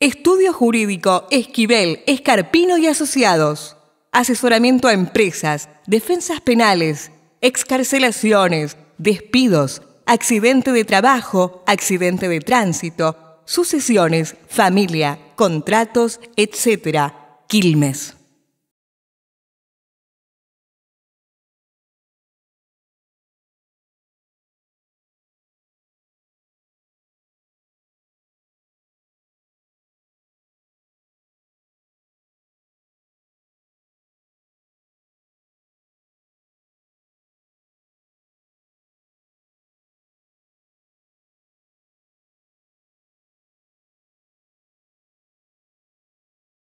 Estudio Jurídico Esquivel, Escarpino y Asociados. Asesoramiento a empresas, defensas penales, excarcelaciones, despidos, accidente de trabajo, accidente de tránsito, sucesiones, familia, contratos, etc. Quilmes.